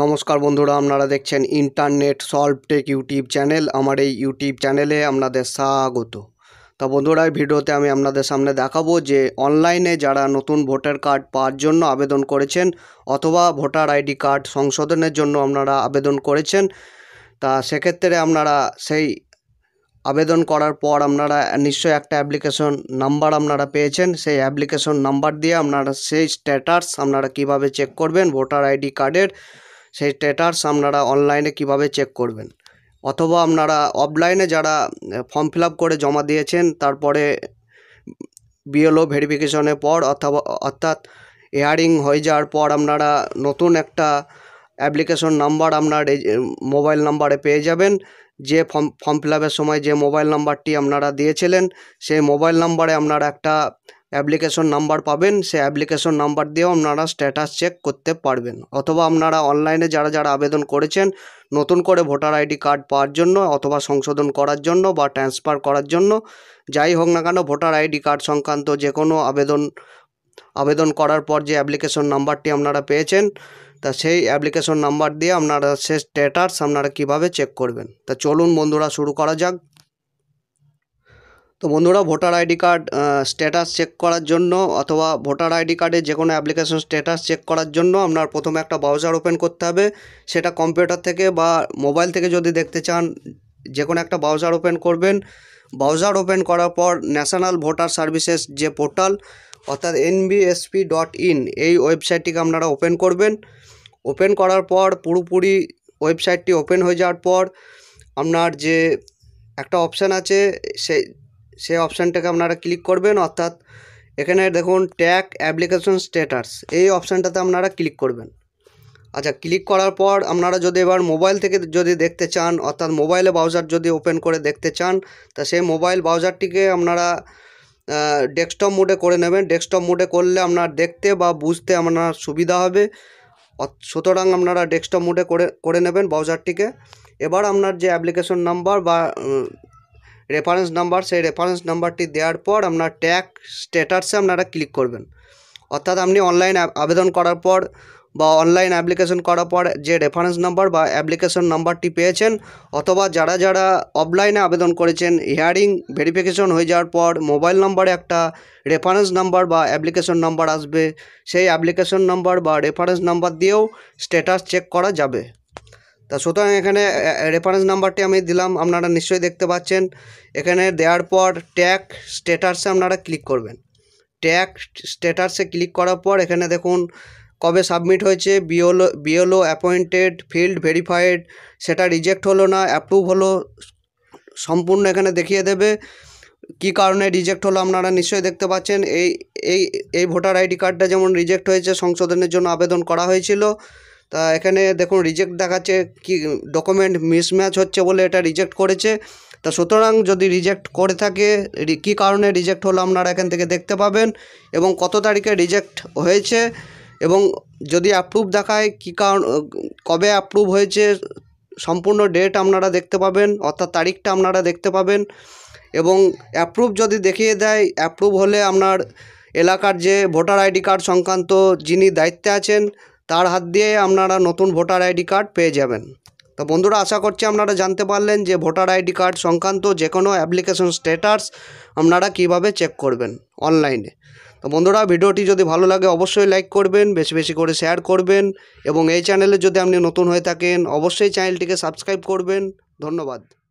নমস্কার বন্ধুরা আপনারা দেখছেন internet solve tech YouTube channel আমার এই ইউটিউব চ্যানেলে আপনাদের স্বাগত তা বন্ধুরা এই ভিডিওতে আমি আপনাদের সামনে দেখাবো যে অনলাইনে যারা নতুন ভোটার কার্ড পাওয়ার জন্য আবেদন করেছেন অথবা ভোটার আইডি কার্ড সংশোধনের জন্য আপনারা আবেদন করেছেন তা সেক্ষেত্রে আপনারা সেই আবেদন করার পর আপনারা নিশ্চয়ই একটা অ্যাপ্লিকেশন নাম্বার আপনারা পেয়েছেন সেই অ্যাপ্লিকেশন নাম্বার দিয়ে আপনারা সেই স্ট্যাটাস আপনারা কিভাবে চেক করবেন ভোটার আইডি কার্ডের সেই স্ট্যাটাস আপনারা অনলাইনে কিভাবে চেক করবেন অথবা আপনারা অফলাইনে যারা ফর্ম ফিল করে জমা দিয়েছেন তারপরে বিএলও ভেরিফিকেশনের পর অথবা অর্থাৎ এয়ারিং হয়ে যাওয়ার পর আপনারা নতুন একটা অ্যাপ্লিকেশন নাম্বার আপনার মোবাইল নাম্বারে পেয়ে যাবেন যে ফর্ম ফর্ম ফিল সময় যে মোবাইল নাম্বারটি আপনারা দিয়েছিলেন সেই মোবাইল নাম্বারে আপনারা একটা অ্যাপ্লিকেশন নাম্বার পাবেন সে অ্যাপ্লিকেশন নাম্বার দিয়েও আপনারা স্ট্যাটাস চেক করতে পারবেন অথবা আপনারা অনলাইনে যারা যারা আবেদন করেছেন নতুন করে ভোটার আইডি কার্ড পাওয়ার জন্য অথবা সংশোধন করার জন্য বা ট্রান্সফার করার জন্য যাই হোক না কেন ভোটার আইডি কার্ড সংক্রান্ত যে কোনো আবেদন আবেদন করার পর যে অ্যাপ্লিকেশন নাম্বারটি আপনারা পেয়েছেন তা সেই অ্যাপ্লিকেশন নাম্বার দিয়ে আপনারা সে স্ট্যাটাস আপনারা কিভাবে চেক করবেন তা চলুন বন্ধুরা শুরু করা যাক তো বন্ধুরা voter ID card status check করার জন্য অথবা ভোটার আইডি কার্ডের যে কোনো অ্যাপ্লিকেশন স্ট্যাটাস চেক করার জন্য আপনার প্রথমে একটা ব্রাউজার ওপেন করতে হবে সেটা কম্পিউটার থেকে বা মোবাইল থেকে যদি দেখতে চান যে কোনো একটা ব্রাউজার ওপেন করবেন ব্রাউজার ওপেন করার পর ন্যাশনাল ভোটার সার্ভিসেস যে পোর্টাল অর্থাৎ এনবিএসপি ডট ইন এই ওয়েবসাইটটিকে আপনারা ওপেন করবেন ওপেন করার পর পুরোপুরি ওয়েবসাইটটি ওপেন হয়ে যাওয়ার পর আপনার যে একটা অপশান আছে সেই সেই অপশানটাকে আপনারা ক্লিক করবেন অর্থাৎ এখানে দেখুন ট্যাগ অ্যাপ্লিকেশন স্ট্যাটাস এই অপশানটাতে আপনারা ক্লিক করবেন আচ্ছা ক্লিক করার পর আপনারা যদি এবার মোবাইল থেকে যদি দেখতে চান অর্থাৎ মোবাইলে ব্রাউজার যদি ওপেন করে দেখতে চান তা সেই মোবাইল ব্রাউজারটিকে আপনারা ডেস্কটপ মোডে করে নেবেন ডেস্কটপ মোডে করলে আপনার দেখতে বা বুঝতে আপনার সুবিধা হবে সুতরাং আপনারা ডেস্কটপ মোডে করে করে নেবেন ব্রাউজারটিকে এবার আপনার যে অ্যাপ্লিকেশন নাম্বার বা রেফারেন্স নাম্বার সেই রেফারেন্স নাম্বারটি দেওয়ার পর আপনার ট্যাগ স্ট্যাটাসে আপনারা ক্লিক করবেন অর্থাৎ আপনি অনলাইন আবেদন করার পর বা অনলাইন অ্যাপ্লিকেশন করার পর যে রেফারেন্স নাম্বার বা অ্যাপ্লিকেশন নাম্বারটি পেয়েছেন অথবা যারা যারা অফলাইনে আবেদন করেছেন হিয়ারিং ভেরিফিকেশন হয়ে যাওয়ার পর মোবাইল নাম্বারে একটা রেফারেন্স নাম্বার বা অ্যাপ্লিকেশন নাম্বার আসবে সেই অ্যাপ্লিকেশন নাম্বার বা রেফারেন্স নাম্বার দিয়েও স্ট্যাটাস চেক করা যাবে তা সুতরাং এখানে রেফারেন্স নাম্বারটি আমি দিলাম আপনারা নিশ্চয়ই দেখতে পাচ্ছেন এখানে দেওয়ার পর ট্যাগ স্ট্যাটাসে আপনারা ক্লিক করবেন ট্যাগ স্ট্যাটাসে ক্লিক করার পর এখানে দেখুন কবে সাবমিট হয়েছে BLO BLO appointed field verified সেটা রিজেক্ট হলো না অ্যাপ্রুভ হলো সম্পূর্ণ এখানে দেখিয়ে দেবে কি কারণে রিজেক্ট হলো আপনারা নিশ্চয়ই দেখতে পাচ্ছেন এই এই এই ভোটার আইডি কার্ডটা যেমন রিজেক্ট হয়েছে সংশোধনের জন্য আবেদন করা হয়েছিল তা এখানে দেখুন রিজেক্ট দেখাচ্ছে কি ডকুমেন্ট মিসম্যাচ হচ্ছে বলে এটা রিজেক্ট করেছে তা সুতরাং যদি রিজেক্ট করে থাকে কী কারণে রিজেক্ট হলো আপনারা এখান থেকে দেখতে পাবেন এবং কত তারিখে রিজেক্ট হয়েছে এবং যদি অ্যাপ্রুভ দেখায় কী কারণ কবে অ্যাপ্রুভ হয়েছে সম্পূর্ণ ডেট আপনারা দেখতে পাবেন অর্থাৎ তারিখটা আপনারা দেখতে পাবেন এবং অ্যাপ্রুভ যদি দেখিয়ে দেয় অ্যাপ্রুভ হলে আপনার এলাকার যে ভোটার আইডি কার্ড সংক্রান্ত যিনি দায়িত্বে আছেন তার হাত দিয়ে আপনারা নতুন ভোটার আইডি কার্ড পেয়ে যাবেন তো বন্ধুরা আশা করছি আপনারা জানতে পারলেন যে ভোটার আইডি কার্ড সংক্রান্ত যে কোনো অ্যাপ্লিকেশন স্ট্যাটাস আপনারা কিভাবে চেক করবেন অনলাইনে তো বন্ধুরা ভিডিওটি যদি ভালো লাগে অবশ্যই লাইক করবেন বেশি বেশি করে শেয়ার করবেন এবং এই চ্যানেলে যদি আপনি নতুন হয়ে থাকেন অবশ্যই চ্যানেলটিকে সাবস্ক্রাইব করবেন ধন্যবাদ